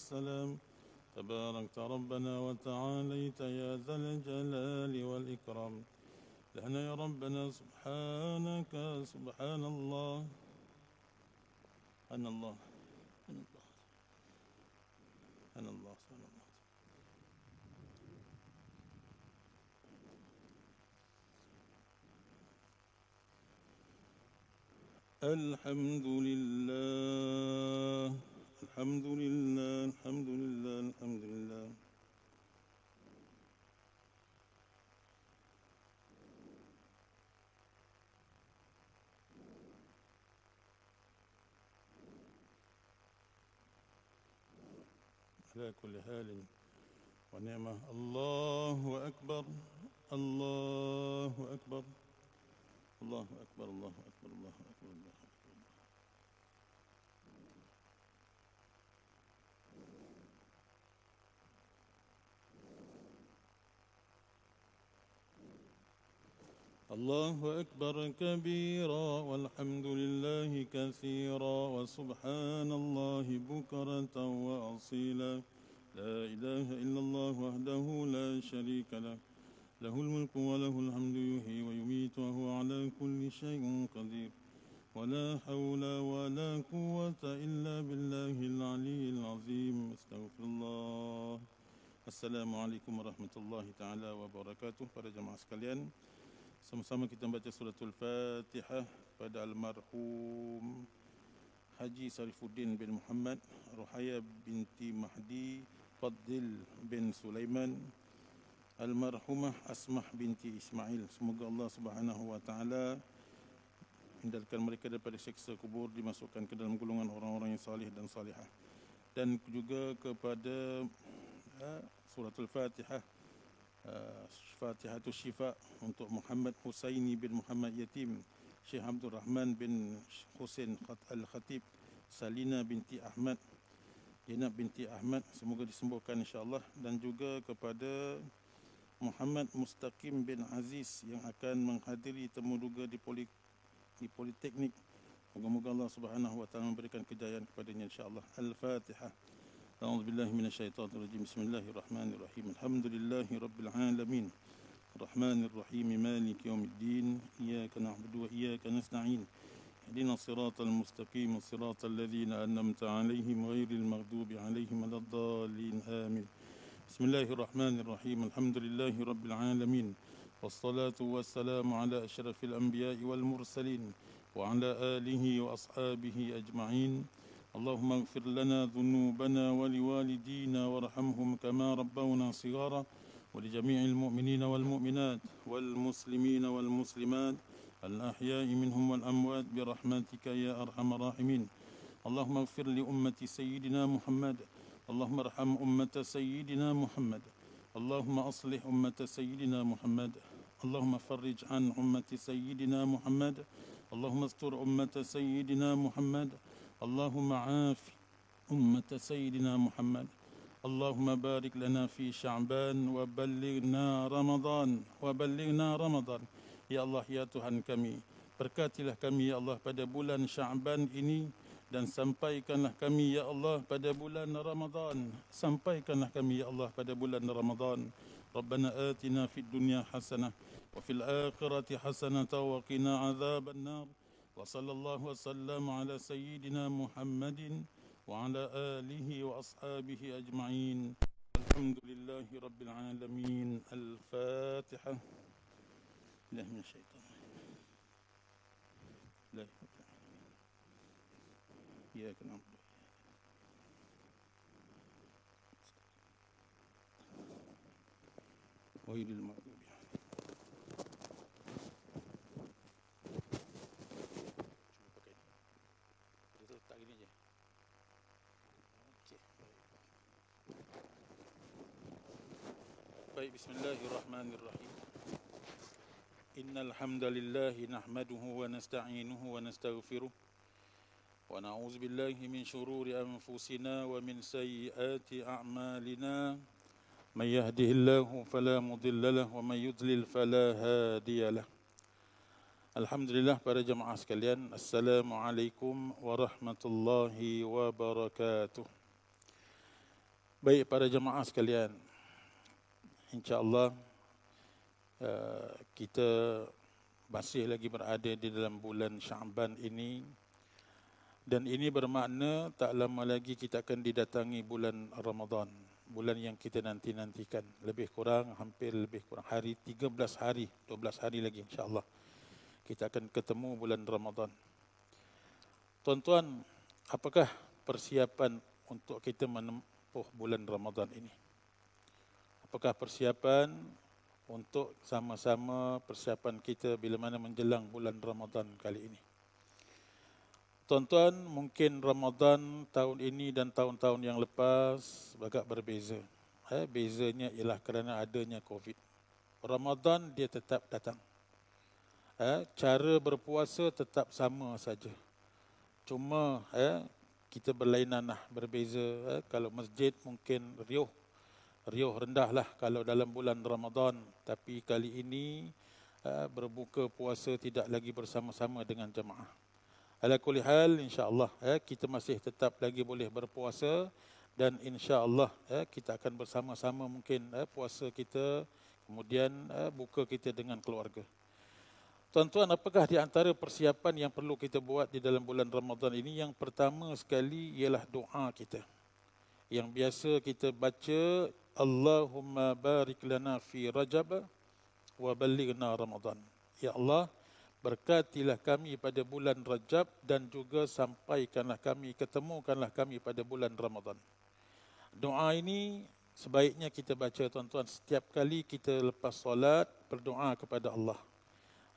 والسلام تباركت ربنا وتعاليت يا ذا الجلال والإكرام لهنا يا ربنا سبحانك سبحان الله أن الله أن الله أن الله سبحان الله الحمد لله الحمد لله الحمد لله الحمد لله على كل حال ونعمة الله أكبر الله أكبر الله أكبر الله أكبر الله أكبر الله أكبر, الله أكبر. الله أكبر كبيرا والحمد لله كثيرا وسبحان الله بكرة وأصيلا لا إله إلا الله وحده لا شريك له له الملك وله الحمد يحيي ويميت وهو على كل شيء قدير ولا حول ولا قوة إلا بالله العلي العظيم استغفر الله عليكم ورحمة الله تعالى وبركاته فرجم sekalian Sama-sama kita baca suratul Fatihah pada almarhum Haji Sarifuddin bin Muhammad Ruhaya binti Mahdi Fadil bin Sulaiman Almarhumah Asmah binti Ismail Semoga Allah subhanahu wa ta'ala Hindarkan mereka daripada seksa kubur Dimasukkan ke dalam golongan orang-orang yang salih dan salihah Dan juga kepada ya, suratul Fatihah uh, Fatihatul Syifa untuk Muhammad Husaini bin Muhammad Yatim, Syekh Abdul Rahman bin Husin Al-Khatib, Salina binti Ahmad, Jenab binti Ahmad, semoga disembuhkan insya Allah Dan juga kepada Muhammad Mustaqim bin Aziz yang akan menghadiri temuduga di, poli, di Politeknik. Semoga Allah Subhanahu Wa Taala memberikan kejayaan kepadanya Allah. Al-Fatihah. أعوذ بالله من الشيطان الرجيم بسم الله الرحمن الرحيم الحمد لله رب العالمين الرحمن الرحيم مالك يوم الدين إياك نعبد وإياك نستعين اهدنا الصراط المستقيم صراط الذين أنمت عليهم غير المغضوب عليهم ولا الضالين آمين بسم الله الرحمن الرحيم الحمد لله رب العالمين والصلاة والسلام على أشرف الأنبياء والمرسلين وعلى آله وأصحابه أجمعين اللهم اغفر لنا ذنوبنا ولوالدينا وارحمهم كما ربونا صغارا ولجميع المؤمنين والمؤمنات والمسلمين والمسلمات الأحياء منهم والأموات برحمتك يا أرحم الراحمين اللهم اغفر لأمة سيدنا محمد اللهم ارحم أمة سيدنا محمد اللهم أصلح أمة سيدنا محمد اللهم فرج عن أمة سيدنا محمد اللهم استر أمة سيدنا محمد اللهم عاف أمة سيدنا محمد اللهم بارك لنا في شعبان وبلغنا رمضان وبلغنا رمضان يا الله يا تهان كمي Berkatilah kami ya Allah pada bulan Syaban ini dan sampaikanlah kami ya Allah pada bulan Ramadan. Sampaikanlah kami ya Allah pada bulan Ramadan. Rabbana atina fid dunya hasanah wa fil akhirati hasanah wa qina adzabannar. وصلى الله وسلم على سيدنا محمد وعلى آله وأصحابه أجمعين الحمد لله رب العالمين الفاتحة لا من الشيطان لا إياك نعبد ويل وإلى المعبود طيب بسم الله الرحمن الرحيم إن الحمد لله نحمده ونستعينه ونستغفره ونعوذ بالله من شرور أنفسنا ومن سيئات أعمالنا من يهده الله فلا مضل له ومن يضلل فلا هادي له Alhamdulillah para jemaah sekalian Assalamualaikum warahmatullahi wabarakatuh Baik para jemaah sekalian insyaAllah uh, kita masih lagi berada di dalam bulan Syamban ini dan ini bermakna tak lama lagi kita akan didatangi bulan Ramadan bulan yang kita nanti-nantikan lebih kurang hampir lebih kurang hari 13 hari 12 hari lagi insyaAllah kita akan ketemu bulan Ramadan tuan-tuan apakah persiapan untuk kita menempuh bulan Ramadan ini apakah persiapan untuk sama-sama persiapan kita bila mana menjelang bulan Ramadan kali ini. Tuan-tuan, mungkin Ramadan tahun ini dan tahun-tahun yang lepas agak berbeza. Eh, bezanya ialah kerana adanya COVID. Ramadan dia tetap datang. Eh, cara berpuasa tetap sama saja. Cuma eh, kita berlainan lah, berbeza. Eh, kalau masjid mungkin riuh riuh rendahlah kalau dalam bulan Ramadan tapi kali ini eh, berbuka puasa tidak lagi bersama-sama dengan jemaah. Ala kulli hal insya-Allah eh, kita masih tetap lagi boleh berpuasa dan insya-Allah eh, kita akan bersama-sama mungkin puasa kita kemudian buka kita dengan keluarga. Tuan-tuan, apakah di antara persiapan yang perlu kita buat di dalam bulan Ramadan ini? Yang pertama sekali ialah doa kita yang biasa kita baca Allahumma barik lana fi Rajab wa ballighna Ramadan. Ya Allah, berkatilah kami pada bulan Rajab dan juga sampaikanlah kami ketemukanlah kami pada bulan Ramadan. Doa ini sebaiknya kita baca tuan-tuan setiap kali kita lepas solat berdoa kepada Allah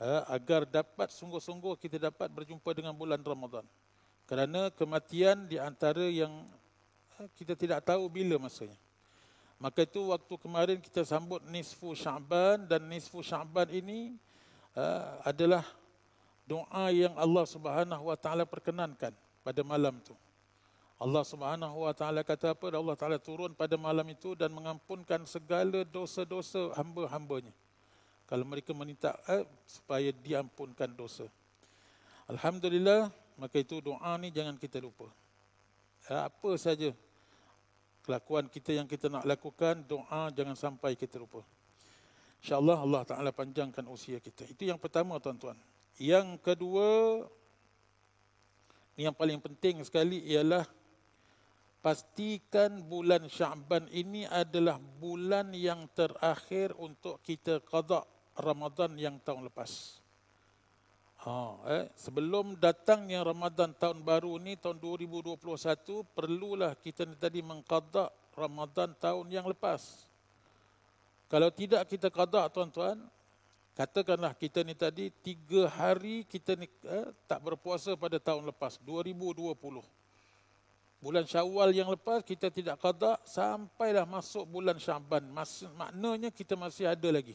ha, agar dapat sungguh-sungguh kita dapat berjumpa dengan bulan Ramadan. Kerana kematian di antara yang Kan? kita tidak tahu bila masanya. Maka itu waktu kemarin kita sambut nisfu Syaban dan nisfu Syaban ini uh, adalah doa yang Allah Subhanahu wa taala perkenankan pada malam itu. Allah Subhanahu wa taala kata apa? Allah taala turun pada malam itu dan mengampunkan segala dosa-dosa hamba-hambanya. Kalau mereka meminta eh, supaya diampunkan dosa. Alhamdulillah, maka itu doa ni jangan kita lupa. Eh, apa saja kelakuan kita yang kita nak lakukan, doa jangan sampai kita lupa. InsyaAllah Allah Ta'ala panjangkan usia kita. Itu yang pertama tuan-tuan. Yang kedua, ni yang paling penting sekali ialah pastikan bulan Syaban ini adalah bulan yang terakhir untuk kita qadak Ramadan yang tahun lepas. Oh, eh. Sebelum datangnya Ramadan tahun baru ni, tahun 2021, perlulah kita tadi mengkadak Ramadan tahun yang lepas. Kalau tidak kita kadak tuan-tuan, katakanlah kita ni tadi tiga hari kita ni eh, tak berpuasa pada tahun lepas, 2020. Bulan syawal yang lepas kita tidak kadak sampailah masuk bulan syaban. Mas, maknanya kita masih ada lagi.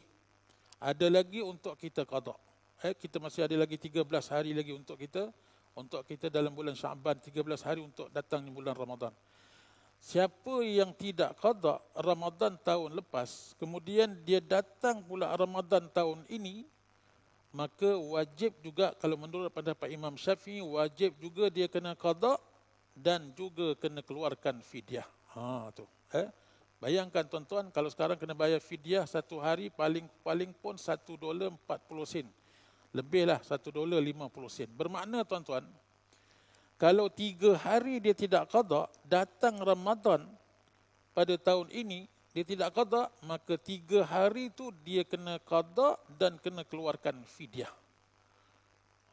Ada lagi untuk kita kadak eh, kita masih ada lagi 13 hari lagi untuk kita untuk kita dalam bulan Syaban 13 hari untuk datang di bulan Ramadan. Siapa yang tidak qada Ramadan tahun lepas kemudian dia datang pula Ramadan tahun ini maka wajib juga kalau menurut pada Pak Imam Syafi'i wajib juga dia kena qada dan juga kena keluarkan fidyah. Ha tu. Eh? Bayangkan tuan-tuan kalau sekarang kena bayar fidyah satu hari paling paling pun 1 dolar 40 sen lebihlah 1 dolar 50 sen. Bermakna tuan-tuan, kalau tiga hari dia tidak qada, datang Ramadan pada tahun ini, dia tidak qada, maka tiga hari tu dia kena qada dan kena keluarkan fidyah.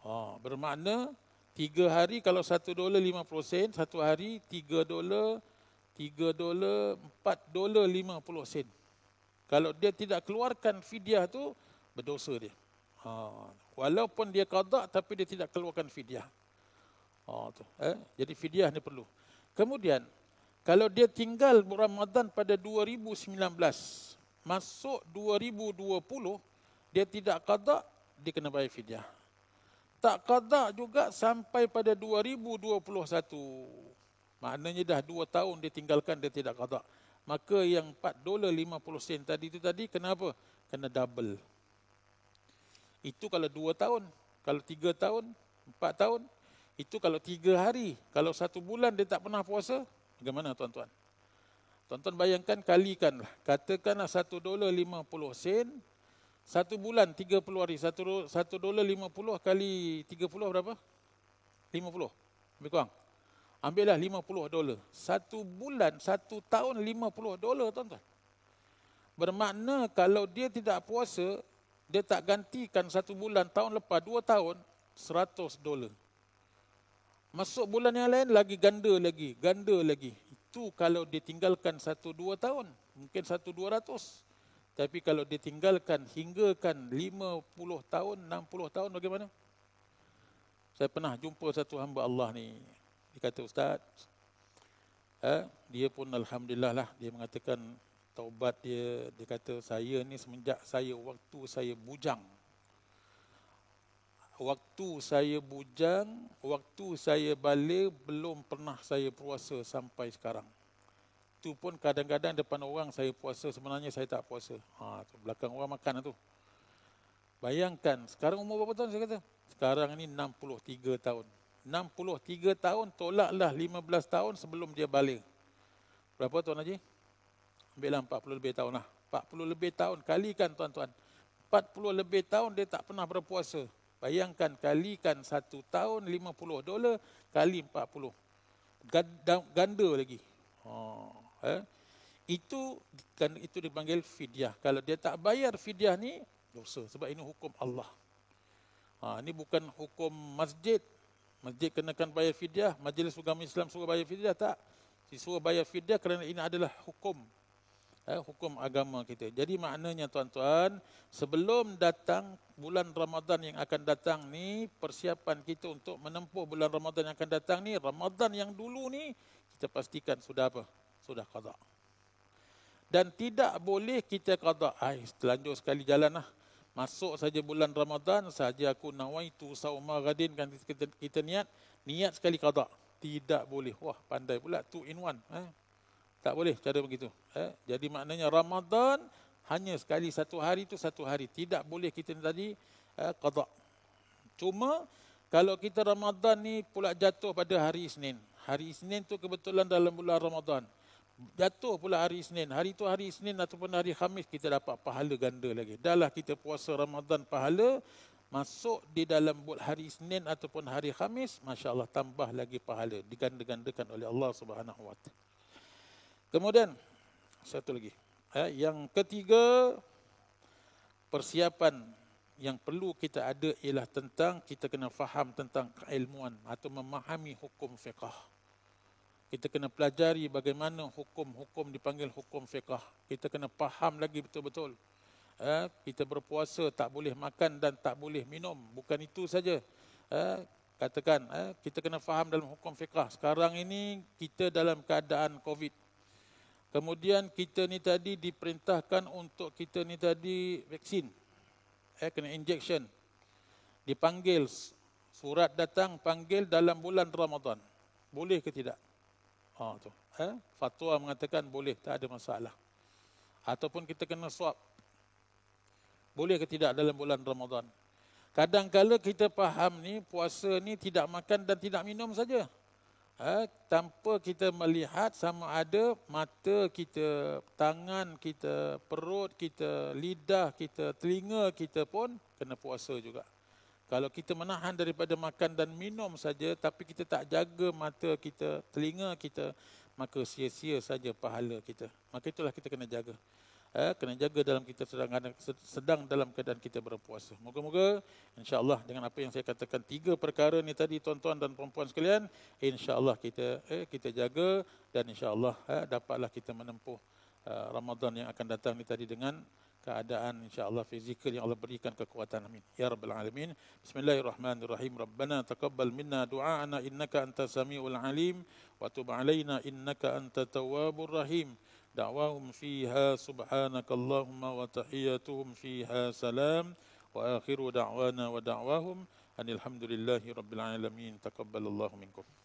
Ha, bermakna tiga hari kalau satu dolar lima puluh sen, satu hari tiga dolar, tiga dolar, empat dolar lima puluh sen. Kalau dia tidak keluarkan fidyah tu berdosa dia. Ha, Walaupun dia qada tapi dia tidak keluarkan fidyah. Oh tu. Eh? Jadi fidyah ni perlu. Kemudian kalau dia tinggal Ramadan pada 2019 masuk 2020 dia tidak qada dia kena bayar fidyah. Tak qada juga sampai pada 2021. Maknanya dah 2 tahun dia tinggalkan dia tidak qada. Maka yang 4 dolar 50 sen tadi itu tadi kenapa? Kena double. Itu kalau dua tahun. Kalau tiga tahun, empat tahun. Itu kalau tiga hari. Kalau satu bulan dia tak pernah puasa, bagaimana tuan-tuan? Tuan-tuan bayangkan, kalikanlah. Katakanlah satu dolar lima puluh sen. Satu bulan tiga puluh hari. Satu, satu dolar lima puluh kali tiga puluh berapa? Lima puluh. Lebih kurang. Ambillah lima puluh dolar. Satu bulan, satu tahun lima puluh dolar tuan-tuan. Bermakna kalau dia tidak puasa, dia tak gantikan satu bulan tahun lepas dua tahun seratus dolar. Masuk bulan yang lain lagi ganda lagi, ganda lagi. Itu kalau dia tinggalkan satu dua tahun, mungkin satu dua ratus. Tapi kalau dia tinggalkan hingga kan lima puluh tahun, enam puluh tahun bagaimana? Saya pernah jumpa satu hamba Allah ni. Dia kata, Ustaz, eh, dia pun Alhamdulillah lah. Dia mengatakan, taubat dia dia kata saya ni semenjak saya waktu saya bujang waktu saya bujang waktu saya balik belum pernah saya puasa sampai sekarang Tu pun kadang-kadang depan orang saya puasa sebenarnya saya tak puasa ha tu belakang orang makan lah tu bayangkan sekarang umur berapa tahun saya kata sekarang ni 63 tahun 63 tahun tolaklah 15 tahun sebelum dia balik berapa tahun aja? Ambillah 40 lebih tahun lah. 40 lebih tahun, kalikan tuan-tuan. 40 lebih tahun dia tak pernah berpuasa. Bayangkan kalikan 1 tahun 50 dolar kali 40. Ganda lagi. Oh, eh? Itu kan, itu dipanggil fidyah. Kalau dia tak bayar fidyah ni, dosa. Sebab ini hukum Allah. Ha, ini bukan hukum masjid. Masjid kena kan bayar fidyah. Majlis Ugama Islam suruh bayar fidyah. Tak. Si suruh bayar fidyah kerana ini adalah hukum eh, hukum agama kita. Jadi maknanya tuan-tuan, sebelum datang bulan Ramadan yang akan datang ni, persiapan kita untuk menempuh bulan Ramadan yang akan datang ni, Ramadan yang dulu ni kita pastikan sudah apa? Sudah qada. Dan tidak boleh kita qada. Ai, terlanjur sekali jalanlah. Masuk saja bulan Ramadan saja aku nawaitu sauma ghadin kan kita, kita niat, niat sekali qada. Tidak boleh. Wah, pandai pula. Two in one. Eh? Tak boleh cara begitu. Eh? Jadi maknanya Ramadan hanya sekali satu hari itu satu hari. Tidak boleh kita tadi eh, qada. Cuma kalau kita Ramadan ni pula jatuh pada hari Isnin. Hari Isnin tu kebetulan dalam bulan Ramadan. Jatuh pula hari Isnin. Hari itu hari Isnin ataupun hari Khamis kita dapat pahala ganda lagi. Dahlah kita puasa Ramadan pahala masuk di dalam hari Isnin ataupun hari Khamis, masya-Allah tambah lagi pahala diganda-gandakan oleh Allah Subhanahu Kemudian satu lagi. Eh, yang ketiga persiapan yang perlu kita ada ialah tentang kita kena faham tentang keilmuan atau memahami hukum fiqah. Kita kena pelajari bagaimana hukum-hukum dipanggil hukum fiqah. Kita kena faham lagi betul-betul. Eh, kita berpuasa tak boleh makan dan tak boleh minum. Bukan itu saja. Eh, katakan eh, kita kena faham dalam hukum fiqah. Sekarang ini kita dalam keadaan COVID. Kemudian kita ni tadi diperintahkan untuk kita ni tadi vaksin. Eh, kena injection. Dipanggil. Surat datang panggil dalam bulan Ramadan. Boleh ke tidak? Oh, tu. Eh? Fatwa mengatakan boleh, tak ada masalah. Ataupun kita kena swab. Boleh ke tidak dalam bulan Ramadan? Kadang-kadang kita faham ni puasa ni tidak makan dan tidak minum saja eh, tanpa kita melihat sama ada mata kita, tangan kita, perut kita, lidah kita, telinga kita pun kena puasa juga. Kalau kita menahan daripada makan dan minum saja tapi kita tak jaga mata kita, telinga kita, maka sia-sia saja pahala kita. Maka itulah kita kena jaga eh, kena jaga dalam kita sedang, sedang dalam keadaan kita berpuasa. Moga-moga insya-Allah dengan apa yang saya katakan tiga perkara ni tadi tuan-tuan dan puan-puan sekalian, insya-Allah kita eh, kita jaga dan insya-Allah eh, dapatlah kita menempuh eh, Ramadan yang akan datang ni tadi dengan keadaan insya Allah fizikal yang Allah berikan kekuatan amin ya rabbal alamin bismillahirrahmanirrahim rabbana taqabbal minna du'aana innaka antas samiul alim wa tub alaina innaka antat tawwabur rahim دعواهم فيها سبحانك اللهم وتحياتهم فيها سلام واخر دعوانا ودعواهم ان الحمد لله رب العالمين تقبل الله منكم